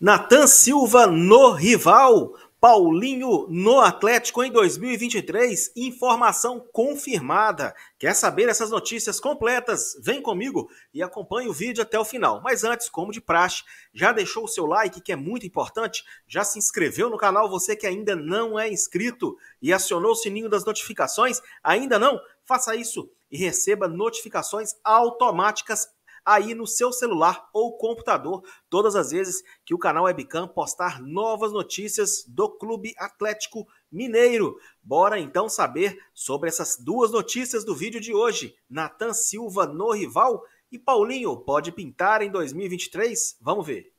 Natan Silva no rival, Paulinho no Atlético em 2023, informação confirmada. Quer saber essas notícias completas? Vem comigo e acompanhe o vídeo até o final. Mas antes, como de praxe, já deixou o seu like, que é muito importante? Já se inscreveu no canal, você que ainda não é inscrito e acionou o sininho das notificações? Ainda não? Faça isso e receba notificações automáticas aí no seu celular ou computador todas as vezes que o canal Webcam postar novas notícias do Clube Atlético Mineiro. Bora então saber sobre essas duas notícias do vídeo de hoje. Natan Silva no rival e Paulinho pode pintar em 2023? Vamos ver.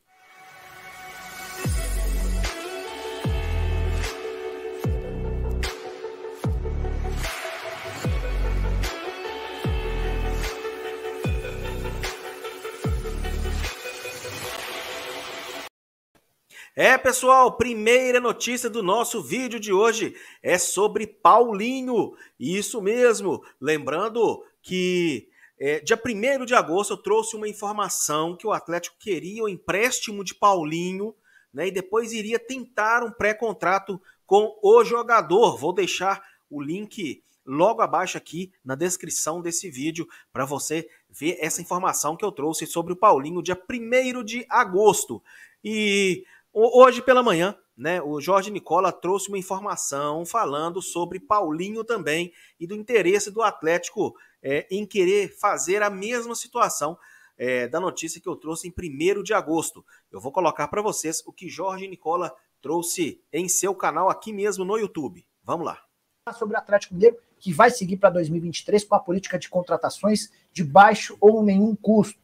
É, pessoal, primeira notícia do nosso vídeo de hoje é sobre Paulinho. Isso mesmo. Lembrando que é, dia 1 de agosto eu trouxe uma informação que o Atlético queria o empréstimo de Paulinho né, e depois iria tentar um pré-contrato com o jogador. Vou deixar o link logo abaixo aqui na descrição desse vídeo para você ver essa informação que eu trouxe sobre o Paulinho dia 1 de agosto. E Hoje pela manhã, né, o Jorge Nicola trouxe uma informação falando sobre Paulinho também e do interesse do Atlético é, em querer fazer a mesma situação é, da notícia que eu trouxe em 1 de agosto. Eu vou colocar para vocês o que Jorge Nicola trouxe em seu canal aqui mesmo no YouTube. Vamos lá. Sobre o Atlético Mineiro, que vai seguir para 2023 com a política de contratações de baixo ou nenhum custo.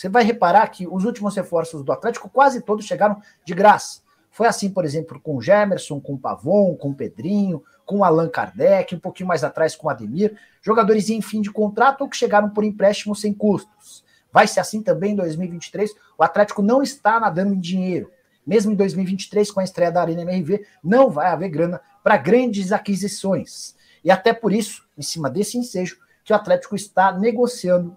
Você vai reparar que os últimos reforços do Atlético quase todos chegaram de graça. Foi assim, por exemplo, com o Gemerson, com o Pavon, com o Pedrinho, com o Allan Kardec, um pouquinho mais atrás com o Ademir, jogadores em fim de contrato ou que chegaram por empréstimo sem custos. Vai ser assim também em 2023. O Atlético não está nadando em dinheiro. Mesmo em 2023, com a estreia da Arena MRV, não vai haver grana para grandes aquisições. E até por isso, em cima desse ensejo, que o Atlético está negociando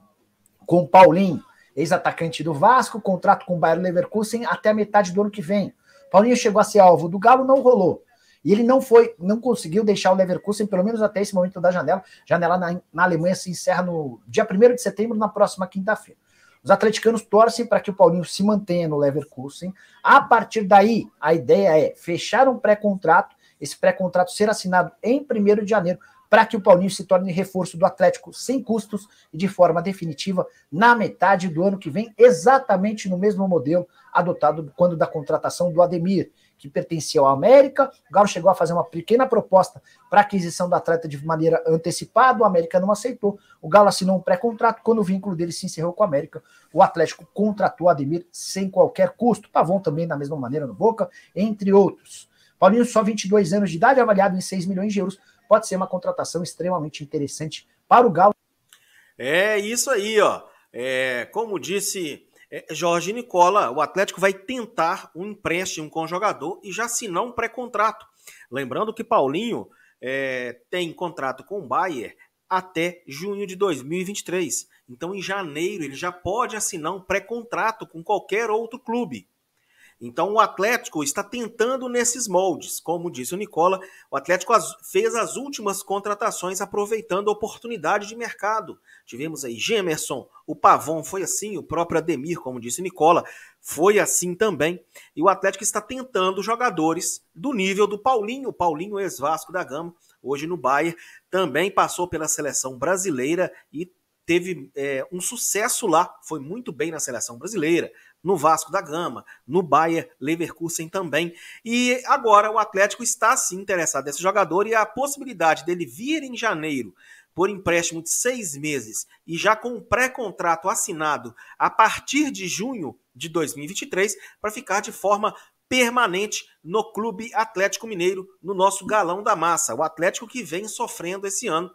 com o Paulinho ex-atacante do Vasco, contrato com o Bayern Leverkusen até a metade do ano que vem. Paulinho chegou a ser alvo do Galo, não rolou. E ele não foi, não conseguiu deixar o Leverkusen, pelo menos até esse momento da janela. Janela na, na Alemanha se encerra no dia 1 de setembro, na próxima quinta-feira. Os atleticanos torcem para que o Paulinho se mantenha no Leverkusen. A partir daí, a ideia é fechar um pré-contrato, esse pré-contrato ser assinado em 1 de janeiro, para que o Paulinho se torne reforço do Atlético sem custos e de forma definitiva na metade do ano que vem, exatamente no mesmo modelo adotado quando da contratação do Ademir, que pertencia ao América. O Galo chegou a fazer uma pequena proposta para aquisição do atleta de maneira antecipada, o América não aceitou. O Galo assinou um pré-contrato, quando o vínculo dele se encerrou com o América, o Atlético contratou o Ademir sem qualquer custo. Pavon tá também da mesma maneira no Boca, entre outros. Paulinho, só 22 anos de idade, avaliado em 6 milhões de euros, pode ser uma contratação extremamente interessante para o Galo. É isso aí, ó. É, como disse é, Jorge Nicola, o Atlético vai tentar um empréstimo com o jogador e já assinar um pré-contrato. Lembrando que Paulinho é, tem contrato com o Bayer até junho de 2023. Então, em janeiro, ele já pode assinar um pré-contrato com qualquer outro clube. Então o Atlético está tentando nesses moldes. Como disse o Nicola, o Atlético fez as últimas contratações aproveitando a oportunidade de mercado. Tivemos aí Gemerson, o Pavon foi assim, o próprio Ademir, como disse o Nicola, foi assim também. E o Atlético está tentando jogadores do nível do Paulinho, o Paulinho ex-Vasco da Gama, hoje no Bayern, também passou pela seleção brasileira e teve é, um sucesso lá, foi muito bem na seleção brasileira, no Vasco da Gama, no Bayer Leverkusen também. E agora o Atlético está se interessado nesse jogador e a possibilidade dele vir em janeiro por empréstimo de seis meses e já com um pré-contrato assinado a partir de junho de 2023 para ficar de forma permanente no Clube Atlético Mineiro, no nosso galão da massa. O Atlético que vem sofrendo esse ano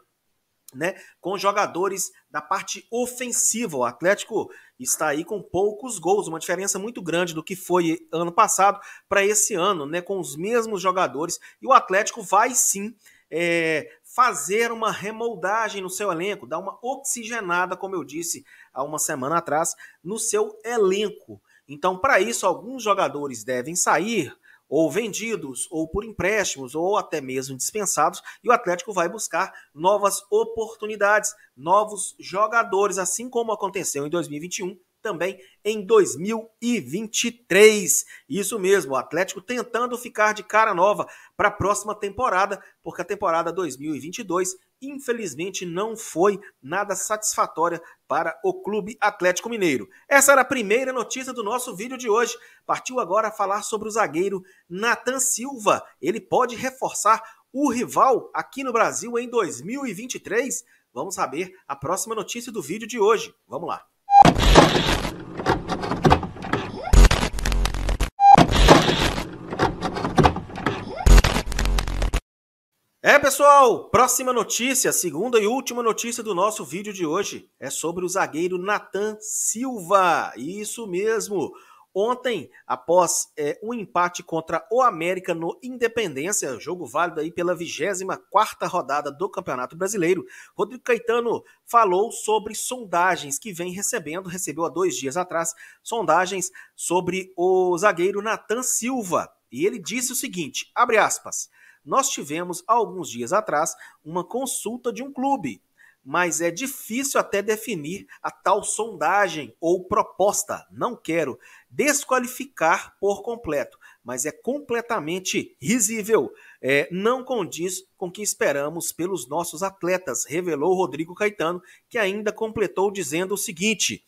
né, com jogadores da parte ofensiva. O Atlético está aí com poucos gols, uma diferença muito grande do que foi ano passado para esse ano, né, com os mesmos jogadores. E o Atlético vai sim é, fazer uma remoldagem no seu elenco, dar uma oxigenada, como eu disse há uma semana atrás, no seu elenco. Então, para isso, alguns jogadores devem sair, ou vendidos, ou por empréstimos, ou até mesmo dispensados, e o Atlético vai buscar novas oportunidades, novos jogadores, assim como aconteceu em 2021, também em 2023. Isso mesmo, o Atlético tentando ficar de cara nova para a próxima temporada, porque a temporada 2022 infelizmente não foi nada satisfatória para o Clube Atlético Mineiro. Essa era a primeira notícia do nosso vídeo de hoje. Partiu agora falar sobre o zagueiro Nathan Silva. Ele pode reforçar o rival aqui no Brasil em 2023? Vamos saber a próxima notícia do vídeo de hoje. Vamos lá. É, pessoal, próxima notícia, segunda e última notícia do nosso vídeo de hoje é sobre o zagueiro Nathan Silva. Isso mesmo. Ontem, após é, um empate contra o América no Independência, jogo válido aí pela 24 rodada do Campeonato Brasileiro, Rodrigo Caetano falou sobre sondagens que vem recebendo, recebeu há dois dias atrás, sondagens sobre o zagueiro Nathan Silva. E ele disse o seguinte, abre aspas, nós tivemos, alguns dias atrás, uma consulta de um clube, mas é difícil até definir a tal sondagem ou proposta. Não quero desqualificar por completo, mas é completamente risível. É, não condiz com o que esperamos pelos nossos atletas, revelou Rodrigo Caetano, que ainda completou dizendo o seguinte.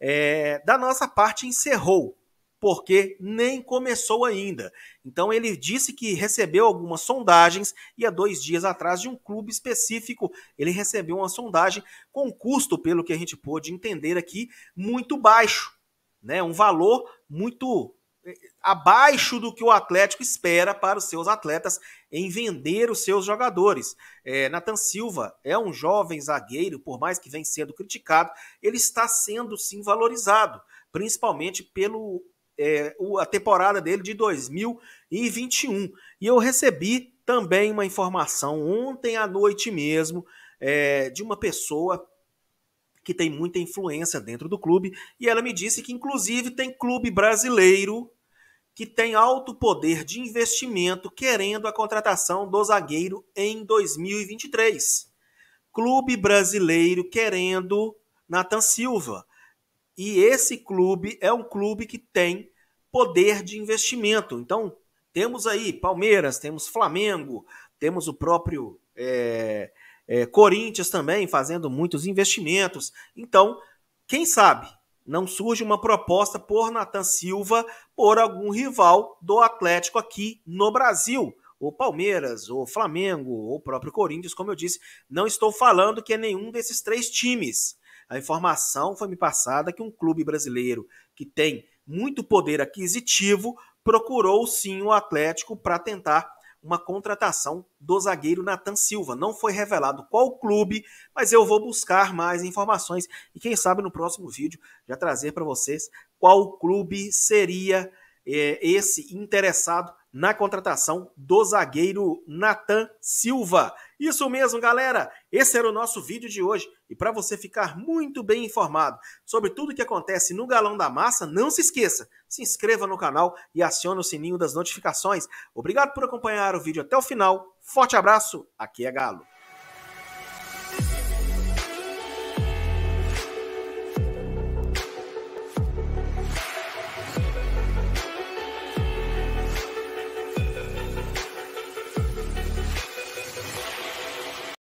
É, da nossa parte, encerrou porque nem começou ainda. Então ele disse que recebeu algumas sondagens e há dois dias atrás de um clube específico ele recebeu uma sondagem com custo, pelo que a gente pôde entender aqui, muito baixo, né? Um valor muito eh, abaixo do que o Atlético espera para os seus atletas em vender os seus jogadores. É, Nathan Silva é um jovem zagueiro, por mais que venha sendo criticado, ele está sendo sim valorizado, principalmente pelo é, a temporada dele de 2021. E eu recebi também uma informação ontem à noite mesmo é, de uma pessoa que tem muita influência dentro do clube e ela me disse que inclusive tem clube brasileiro que tem alto poder de investimento querendo a contratação do zagueiro em 2023. Clube brasileiro querendo Nathan Silva. E esse clube é um clube que tem poder de investimento. Então, temos aí Palmeiras, temos Flamengo, temos o próprio é, é, Corinthians também fazendo muitos investimentos. Então, quem sabe não surge uma proposta por Nathan Silva por algum rival do Atlético aqui no Brasil. Ou Palmeiras, ou Flamengo, ou próprio Corinthians, como eu disse, não estou falando que é nenhum desses três times. A informação foi me passada que um clube brasileiro que tem muito poder aquisitivo procurou sim o Atlético para tentar uma contratação do zagueiro Nathan Silva. Não foi revelado qual clube, mas eu vou buscar mais informações e quem sabe no próximo vídeo já trazer para vocês qual clube seria é, esse interessado na contratação do zagueiro Nathan Silva. Isso mesmo, galera. Esse era o nosso vídeo de hoje. E para você ficar muito bem informado sobre tudo o que acontece no Galão da Massa, não se esqueça, se inscreva no canal e acione o sininho das notificações. Obrigado por acompanhar o vídeo até o final. Forte abraço, aqui é Galo.